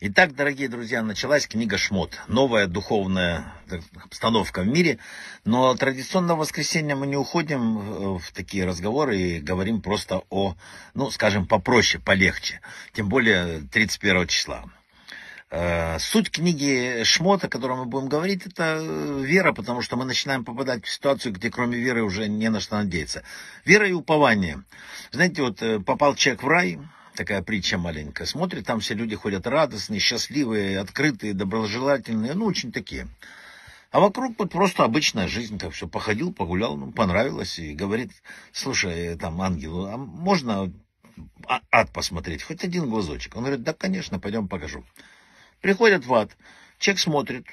Итак, дорогие друзья, началась книга «Шмот». Новая духовная обстановка в мире. Но традиционно в воскресенье мы не уходим в такие разговоры и говорим просто о, ну, скажем, попроще, полегче. Тем более 31 числа. Э, суть книги Шмота, о которой мы будем говорить, это э, вера, потому что мы начинаем попадать в ситуацию, где кроме веры уже не на что надеяться. Вера и упование. Знаете, вот э, попал человек в рай, такая притча маленькая. Смотрит, там все люди ходят радостные, счастливые, открытые, доброжелательные, ну, очень такие. А вокруг вот просто обычная жизнь, как все, походил, погулял, ну, понравилось, и говорит, слушай, там, ангелу, а можно а, ад посмотреть, хоть один глазочек? Он говорит, да, конечно, пойдем покажу приходят в ад. Человек смотрит,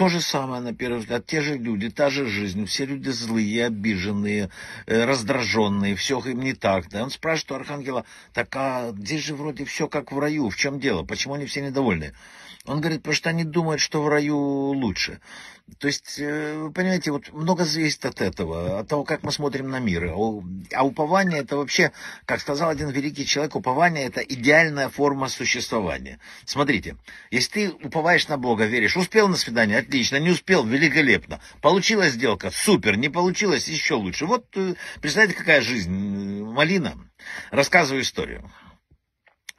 то же самое, на первый взгляд, те же люди, та же жизнь, все люди злые, обиженные, э, раздраженные, все им не так. Да? Он спрашивает у Архангела, так а здесь же вроде все как в раю, в чем дело, почему они все недовольны? Он говорит, потому что они думают, что в раю лучше. То есть, э, вы понимаете, вот много зависит от этого, от того, как мы смотрим на мир. А упование это вообще, как сказал один великий человек, упование это идеальная форма существования. Смотрите, если ты уповаешь на Бога, веришь, успел на свидание, отлично, не успел, великолепно. Получилась сделка, супер, не получилось, еще лучше. Вот, э, представляете, какая жизнь, малина. Рассказываю историю.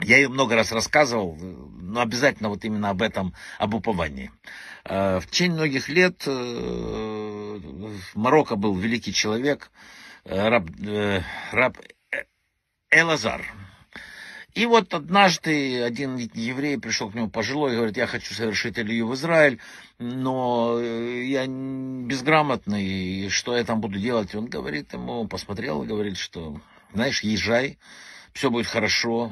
Я ее много раз рассказывал, э, но обязательно вот именно об этом, об уповании. Э, в течение многих лет в Марокко был великий человек, раб, раб Элазар. И вот однажды один еврей пришел к нему пожилой и говорит, я хочу совершить Алию в Израиль, но э, я безграмотный, и что я там буду делать? Он говорит ему, посмотрел и говорит, что, знаешь, езжай, все будет хорошо,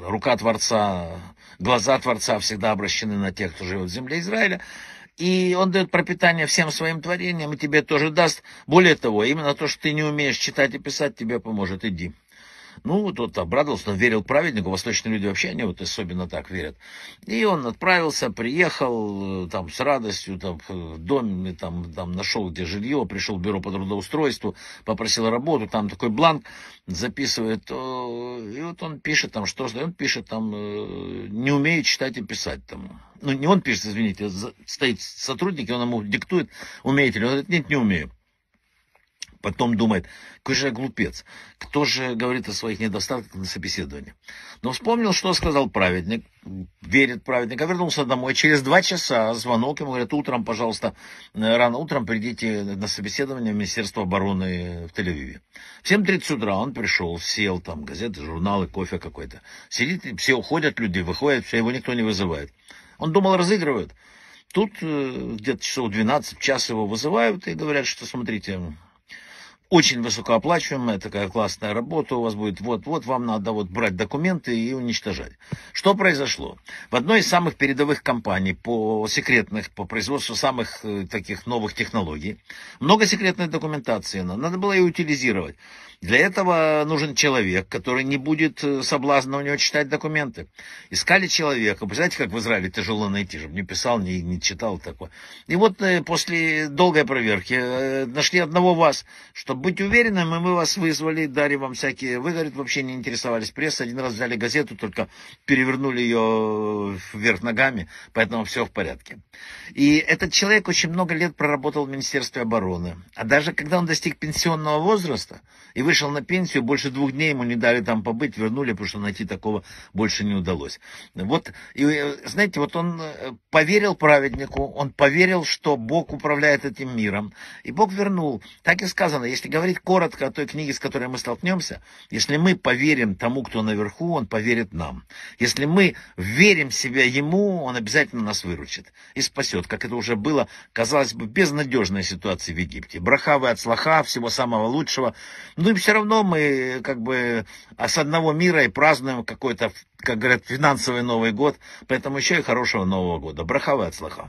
рука Творца, глаза Творца всегда обращены на тех, кто живет в земле Израиля, и он дает пропитание всем своим творениям, и тебе тоже даст. Более того, именно то, что ты не умеешь читать и писать, тебе поможет. Иди. Ну, тот обрадовался, он верил праведнику. Восточные люди вообще, не вот особенно так верят. И он отправился, приехал э, там с радостью, там э, в доме, там, там нашел где жилье, пришел в бюро по трудоустройству, попросил работу, там такой бланк записывает. Э, и вот он пишет там, что он пишет там, не умеет читать и писать там. Ну, не он пишет, извините, стоит сотрудник, и он ему диктует, умеет ли. Он говорит, нет, не умею. Потом думает, какой же я глупец, кто же говорит о своих недостатках на собеседовании. Но вспомнил, что сказал праведник, верит праведник, а вернулся домой. Через два часа звонок ему, говорят, утром, пожалуйста, э, рано утром придите на собеседование в Министерство обороны в Тель-Авиве. В 7.30 утра он пришел, сел, там газеты, журналы, кофе какой-то. Сидит, все уходят, люди выходят, все, его никто не вызывает. Он думал, разыгрывают. Тут э, где-то часов 12, час его вызывают и говорят, что смотрите, очень высокооплачиваемая, такая классная работа у вас будет, вот-вот, вам надо вот брать документы и уничтожать. Что произошло? В одной из самых передовых компаний по секретных, по производству самых э, таких новых технологий, много секретной документации, надо было ее утилизировать. Для этого нужен человек, который не будет э, соблазна у него читать документы. Искали человека, представляете, как в Израиле тяжело найти, чтобы не писал, не, не читал такое. И вот э, после долгой проверки нашли одного вас, чтобы чтобы быть уверенным, мы вас вызвали, дали вам всякие... Вы, говорит, вообще не интересовались прессой. Один раз взяли газету, только перевернули ее э, вверх ногами, поэтому все в порядке. И этот человек очень много лет проработал в Министерстве обороны. А даже когда он достиг пенсионного возраста и вышел на пенсию, больше двух дней ему не дали там побыть, вернули, потому что найти такого больше не удалось. Вот, и, э, знаете, вот он э, поверил праведнику, он поверил, что Бог управляет этим миром, и Бог вернул. Так и сказано, если если говорить коротко о той книге, с которой мы столкнемся, если мы поверим тому, кто наверху, он поверит нам. Если мы верим себя ему, он обязательно нас выручит и спасет, как это уже было, казалось бы, безнадежной ситуации в Египте. Брахавы от слаха, всего самого лучшего. Ну и все равно мы как бы а с одного мира и празднуем какой-то, как говорят, финансовый Новый год. Поэтому еще и хорошего Нового года. Брахавы от слаха.